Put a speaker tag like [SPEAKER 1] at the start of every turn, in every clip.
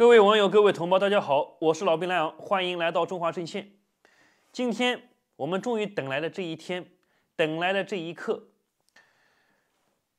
[SPEAKER 1] 各位网友，各位同胞，大家好，我是老兵莱阳，欢迎来到中华前线。今天我们终于等来了这一天，等来了这一刻。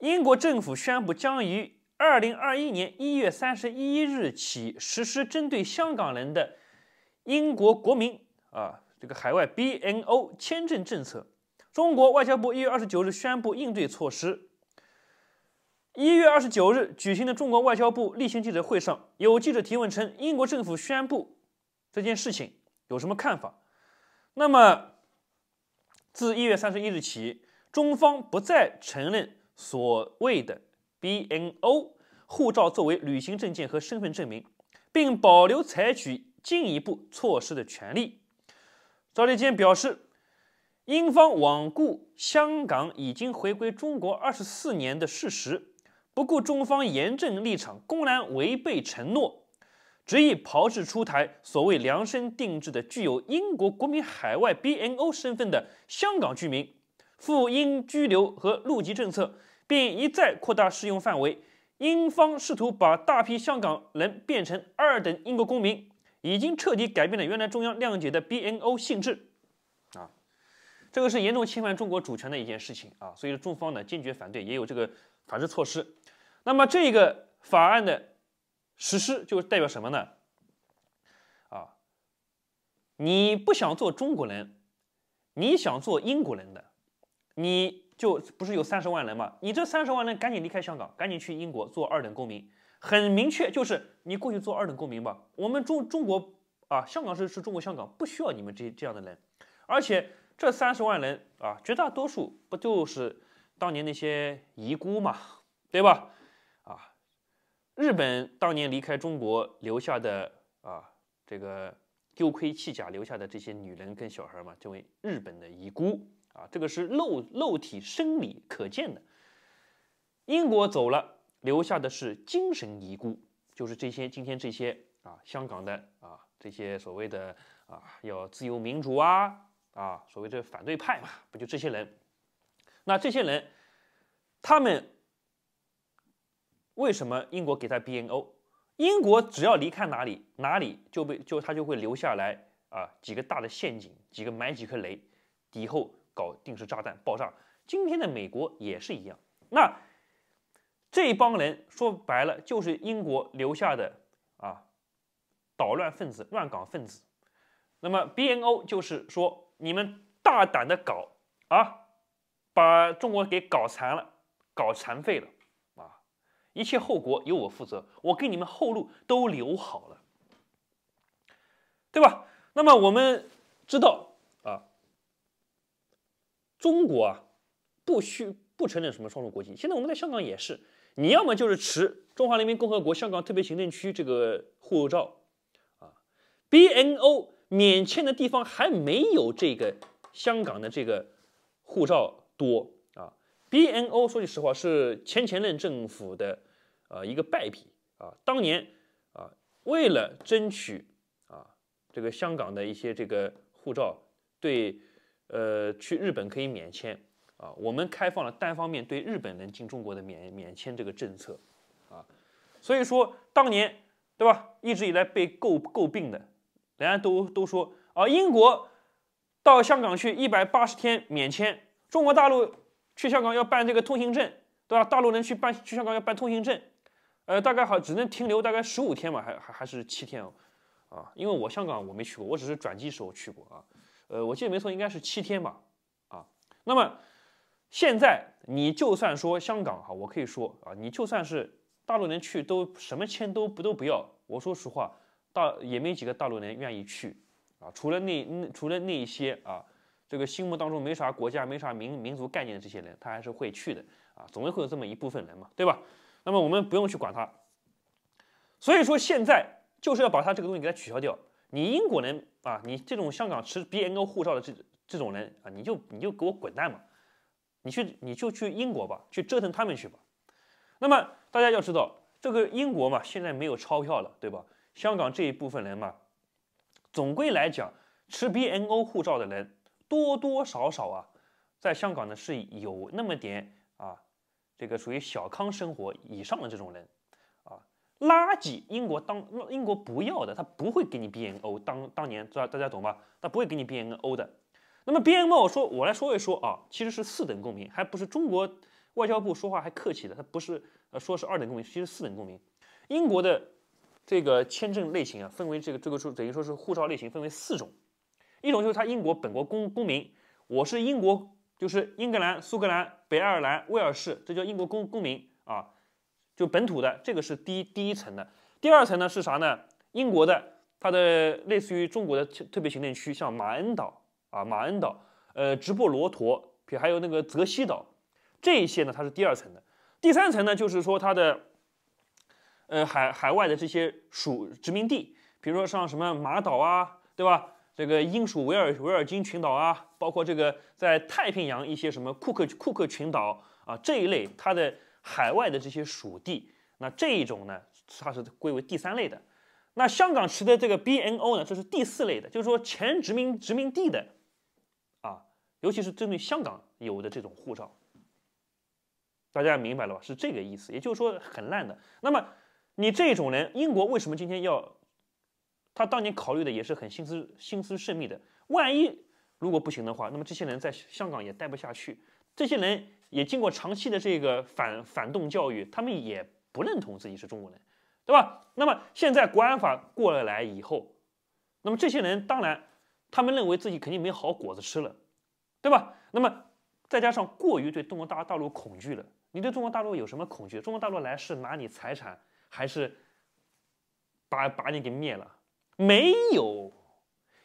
[SPEAKER 1] 英国政府宣布将于二零二一年一月三十一日起实施针对香港人的英国国民啊这个海外 BNO 签证政策。中国外交部一月二十九日宣布应对措施。一月二十九日举行的中国外交部例行记者会上，有记者提问称：“英国政府宣布这件事情有什么看法？”那么，自一月三十一日起，中方不再承认所谓的 BNO 护照作为旅行证件和身份证明，并保留采取进一步措施的权利。赵立坚表示，英方罔顾香港已经回归中国二十四年的事实。不顾中方严正立场，公然违背承诺，执意炮制出台所谓量身定制的具有英国国民海外 BNO 身份的香港居民赴英居留和入籍政策，并一再扩大适用范围。英方试图把大批香港人变成二等英国公民，已经彻底改变了原来中央谅解的 BNO 性质。啊，这个是严重侵犯中国主权的一件事情啊，所以中方呢坚决反对，也有这个法制措施。那么这个法案的实施就代表什么呢？啊，你不想做中国人，你想做英国人的，你就不是有三十万人吗？你这三十万人赶紧离开香港，赶紧去英国做二等公民。很明确，就是你过去做二等公民吧。我们中中国啊，香港是是中国香港，不需要你们这这样的人。而且这三十万人啊，绝大多数不就是当年那些遗孤嘛，对吧？日本当年离开中国留下的啊，这个丢盔弃甲留下的这些女人跟小孩嘛，叫为日本的遗孤啊，这个是露肉体生理可见的。英国走了，留下的是精神遗孤，就是这些今天这些啊，香港的啊，这些所谓的啊，要自由民主啊啊，所谓的反对派嘛，不就这些人？那这些人，他们。为什么英国给他 B N O？英国只要离开哪里，哪里就被就他就会留下来啊几个大的陷阱，几个埋几颗雷，敌后搞定时炸弹爆炸。今天的美国也是一样。那这帮人说白了就是英国留下的啊捣乱分子、乱港分子。那么 B N O 就是说，你们大胆的搞啊，把中国给搞残了，搞残废了。一切后果由我负责，我给你们后路都留好了，对吧？那么我们知道啊，中国啊，不需不承认什么双重国籍。现在我们在香港也是，你要么就是持《中华人民共和国香港特别行政区》这个护照啊，BNO 免签的地方还没有这个香港的这个护照多。B N O 说句实话，是前前任政府的，呃，一个败笔啊。当年啊，为了争取啊，这个香港的一些这个护照，对，呃，去日本可以免签啊，我们开放了单方面对日本人进中国的免免签这个政策啊。所以说，当年对吧，一直以来被诟诟病的，人家都都说啊，英国到香港去一百八十天免签，中国大陆。去香港要办这个通行证，对吧？大陆人去办去香港要办通行证，呃，大概好只能停留大概十五天嘛，还还还是七天哦，啊，因为我香港我没去过，我只是转机时候去过啊，呃，我记得没错应该是七天吧，啊，那么现在你就算说香港哈，我可以说啊，你就算是大陆人去都什么签都不都不要，我说实话，大也没几个大陆人愿意去啊，除了那除了那些啊。这个心目当中没啥国家、没啥民民族概念的这些人，他还是会去的啊，总会有这么一部分人嘛，对吧？那么我们不用去管他，所以说现在就是要把他这个东西给他取消掉。你英国人啊，你这种香港持 BNO 护照的这这种人啊，你就你就给我滚蛋嘛，你去你就去英国吧，去折腾他们去吧。那么大家要知道，这个英国嘛，现在没有钞票了，对吧？香港这一部分人嘛，总归来讲持 BNO 护照的人。多多少少啊，在香港呢是有那么点啊，这个属于小康生活以上的这种人啊，垃圾英国当英国不要的，他不会给你 BNO 当当年大大家懂吧？他不会给你 BNO 的。那么 BNO 说，我来说一说啊，其实是四等公民，还不是中国外交部说话还客气的，他不是说是二等公民，其实四等公民。英国的这个签证类型啊，分为这个这个说等于说是护照类型分为四种。一种就是他英国本国公公民，我是英国，就是英格兰、苏格兰、北爱尔兰、威尔士，这叫英国公公民啊，就本土的，这个是第一第一层的。第二层呢是啥呢？英国的，它的类似于中国的特别行政区，像马恩岛啊、马恩岛，呃，直布罗陀，比还有那个泽西岛，这一些呢，它是第二层的。第三层呢，就是说它的，呃，海海外的这些属殖民地，比如说像什么马岛啊，对吧？这个英属维尔维尔京群岛啊，包括这个在太平洋一些什么库克库克群岛啊这一类，它的海外的这些属地，那这一种呢，它是归为第三类的。那香港持的这个 BNO 呢，这是第四类的，就是说前殖民殖民地的啊，尤其是针对香港有的这种护照，大家明白了吧？是这个意思，也就是说很烂的。那么你这种人，英国为什么今天要？他当年考虑的也是很心思心思慎密的，万一如果不行的话，那么这些人在香港也待不下去，这些人也经过长期的这个反反动教育，他们也不认同自己是中国人，对吧？那么现在国安法过了来以后，那么这些人当然他们认为自己肯定没好果子吃了，对吧？那么再加上过于对中国大大陆恐惧了，你对中国大陆有什么恐惧？中国大陆来是拿你财产，还是把把你给灭了？没有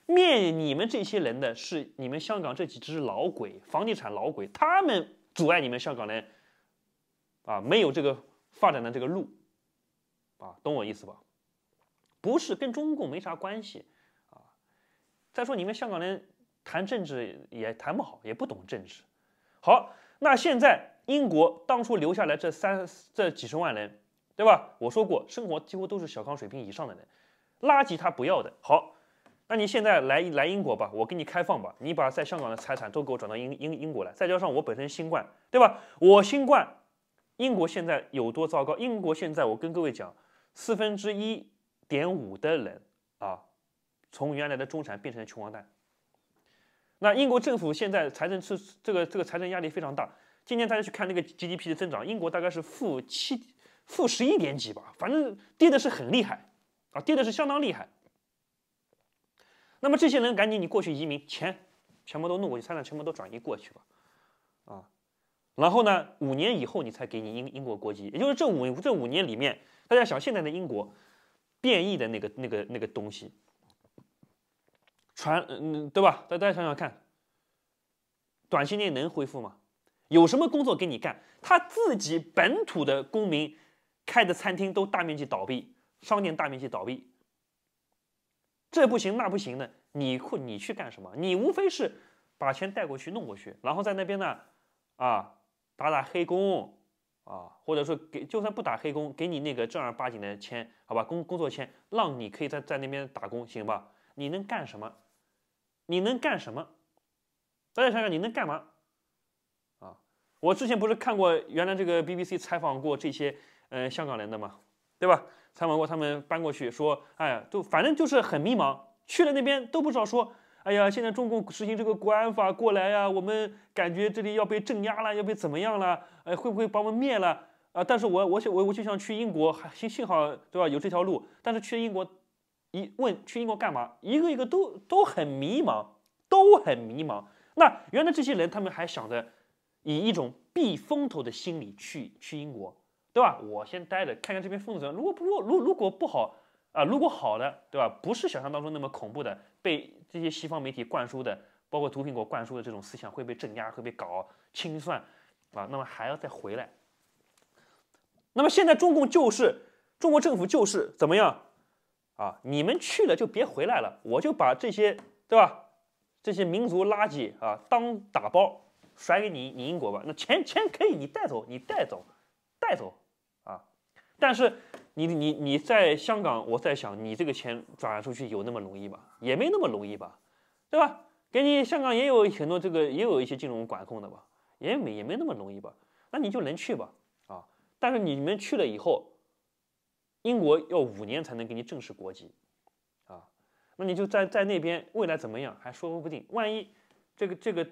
[SPEAKER 1] 灭你们这些人的是你们香港这几只老鬼，房地产老鬼，他们阻碍你们香港人啊，没有这个发展的这个路，啊，懂我意思吧？不是跟中共没啥关系啊。再说你们香港人谈政治也谈不好，也不懂政治。好，那现在英国当初留下来这三这几十万人，对吧？我说过，生活几乎都是小康水平以上的人。垃圾他不要的，好，那你现在来来英国吧，我给你开放吧，你把在香港的财产都给我转到英英英国来，再加上我本身新冠，对吧？我新冠，英国现在有多糟糕？英国现在我跟各位讲，四分之一点五的人啊，从原来的中产变成了穷光蛋。那英国政府现在财政是这个这个财政压力非常大。今天大家去看那个 GDP 的增长，英国大概是负七负十一点几吧，反正跌的是很厉害。跌的是相当厉害，那么这些人赶紧你过去移民，钱全部都弄过去，财产全部都转移过去吧，啊，然后呢，五年以后你才给你英英国国籍，也就是这五这五年里面，大家想现在的英国变异的那个那个那个东西，传嗯对吧？大大家想想看，短期内能恢复吗？有什么工作给你干？他自己本土的公民开的餐厅都大面积倒闭。商店大面积倒闭，这不行那不行的，你去你去干什么？你无非是把钱带过去弄过去，然后在那边呢，啊，打打黑工，啊，或者说给就算不打黑工，给你那个正儿八经的签，好吧工工作签，让你可以在在那边打工，行吧？你能干什么？你能干什么？大家想想你能干嘛？啊，我之前不是看过原来这个 BBC 采访过这些嗯香港人的嘛，对吧？采访过他们搬过去，说，哎呀，就反正就是很迷茫，去了那边都不知道。说，哎呀，现在中共实行这个国安法过来呀，我们感觉这里要被镇压了，要被怎么样了？哎，会不会把我们灭了？啊！但是我，我想，我我就想去英国，幸幸好，对吧？有这条路。但是去英国，一问去英国干嘛？一个一个都都很迷茫，都很迷茫。那原来这些人，他们还想着以一种避风头的心理去去英国。对吧？我先待着，看看这边风怎么样。如果不，如如如果不好啊，如果好的，对吧？不是想象当中那么恐怖的，被这些西方媒体灌输的，包括毒品国灌输的这种思想会被镇压，会被搞清算啊。那么还要再回来。那么现在中共就是中国政府就是怎么样啊？你们去了就别回来了，我就把这些对吧？这些民族垃圾啊，当打包甩给你你英国吧。那钱钱可以你带走，你带走，带走。但是，你你你在香港，我在想，你这个钱转出去有那么容易吗？也没那么容易吧，对吧？给你香港也有很多这个，也有一些金融管控的吧，也没也没那么容易吧。那你就能去吧，啊？但是你们去了以后，英国要五年才能给你正式国籍，啊？那你就在在那边未来怎么样还说不定。万一这个这个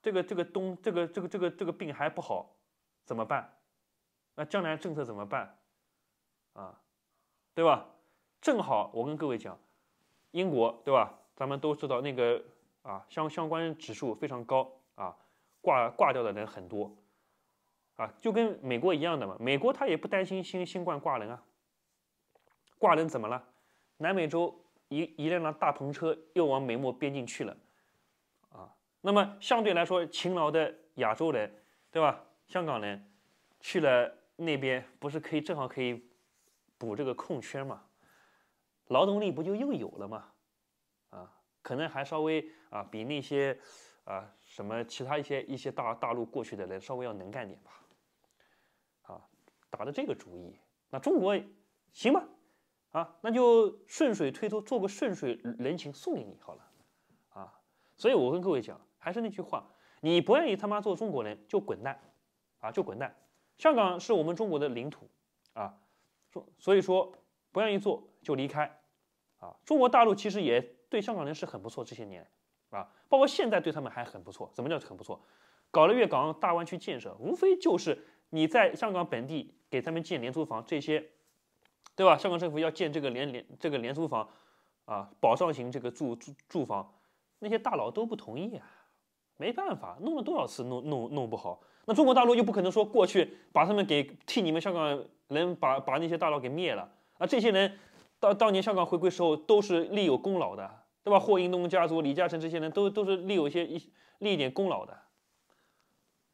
[SPEAKER 1] 这个这个东这个这个这个这个病还不好怎么办？那将来政策怎么办？啊，对吧？正好我跟各位讲，英国对吧？咱们都知道那个啊，相相关指数非常高啊，挂挂掉的人很多，啊，就跟美国一样的嘛。美国他也不担心新新冠挂人啊，挂人怎么了？南美洲一一辆辆大篷车又往美墨边境去了，啊，那么相对来说勤劳的亚洲人，对吧？香港人去了那边，不是可以正好可以。补这个空缺嘛，劳动力不就又有了吗？啊，可能还稍微啊比那些啊什么其他一些一些大大陆过去的人稍微要能干点吧。啊，打的这个主意，那中国行吧？啊，那就顺水推舟做个顺水人情送给你好了。啊，所以我跟各位讲，还是那句话，你不愿意他妈做中国人就滚蛋，啊就滚蛋。香港是我们中国的领土，啊。所以说不愿意做就离开，啊，中国大陆其实也对香港人是很不错这些年，啊，包括现在对他们还很不错。什么叫很不错？搞了粤港澳大湾区建设，无非就是你在香港本地给他们建廉租房这些，对吧？香港政府要建这个廉廉这个廉租房，啊，保障型这个住住住房，那些大佬都不同意啊，没办法，弄了多少次弄弄弄不好，那中国大陆又不可能说过去把他们给替你们香港。能把把那些大佬给灭了啊！这些人，到当年香港回归时候都是立有功劳的，对吧？霍英东家族、李嘉诚这些人，都都是立有一些一立一点功劳的。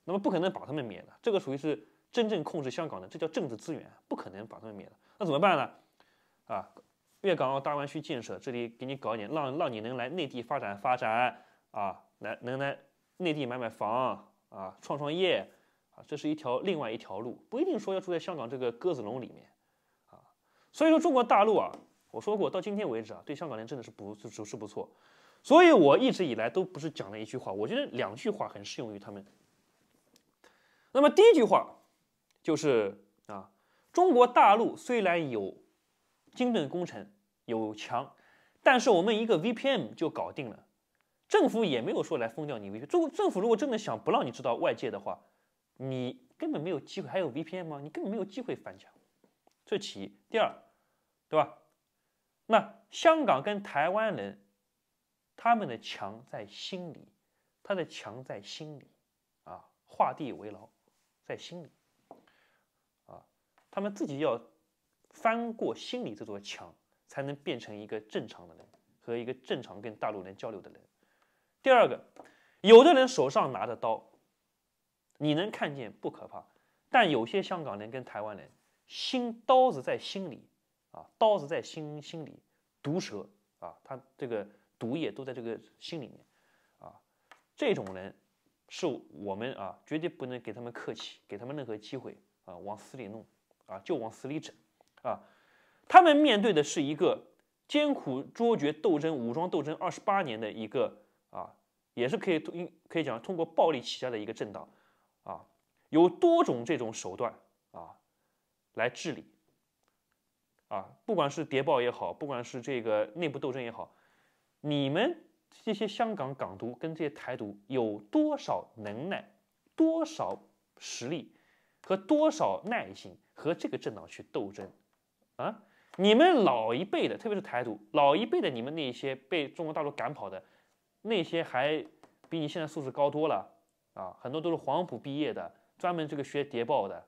[SPEAKER 1] 那么不可能把他们灭了，这个属于是真正控制香港的，这叫政治资源，不可能把他们灭。那怎么办呢？啊，粤港澳大湾区建设，这里给你搞一点，让让你能来内地发展发展啊，来能来内地买买房啊，创创业。啊，这是一条另外一条路，不一定说要住在香港这个鸽子笼里面，啊，所以说中国大陆啊，我说过到今天为止啊，对香港人真的是不是是不错，所以我一直以来都不是讲了一句话，我觉得两句话很适用于他们。那么第一句话就是啊，中国大陆虽然有金盾工程有墙，但是我们一个 VPN 就搞定了，政府也没有说来封掉你 VPN。国政府如果真的想不让你知道外界的话。你根本没有机会，还有 VPN 吗？你根本没有机会翻墙，这是一。第二，对吧？那香港跟台湾人，他们的墙在心里，他的墙在心里啊，画地为牢在心里啊，他们自己要翻过心里这座墙，才能变成一个正常的人和一个正常跟大陆人交流的人。第二个，有的人手上拿着刀。你能看见不可怕，但有些香港人跟台湾人心刀子在心里，啊，刀子在心心里，毒蛇啊，他这个毒液都在这个心里面，啊，这种人是我们啊，绝对不能给他们客气，给他们任何机会啊，往死里弄啊，就往死里整啊，他们面对的是一个艰苦卓绝斗争、武装斗争二十八年的一个啊，也是可以通可以讲通过暴力起家的一个政党。啊，有多种这种手段啊，来治理。啊，不管是谍报也好，不管是这个内部斗争也好，你们这些香港港独跟这些台独有多少能耐、多少实力和多少耐心和这个政党去斗争？啊，你们老一辈的，特别是台独老一辈的，你们那些被中国大陆赶跑的那些，还比你现在素质高多了。啊，很多都是黄埔毕业的，专门这个学谍报的，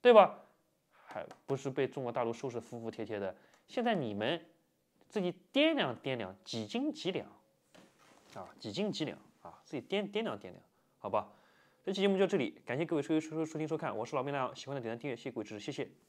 [SPEAKER 1] 对吧？还不是被中国大陆收拾服服帖帖的。现在你们自己掂量掂量几斤几两，啊，几斤几两啊，自己掂掂量掂量，好吧。这期节目就这里，感谢各位收收收收听收看，我是老麦亮，喜欢的点赞订阅，谢位支持，谢谢。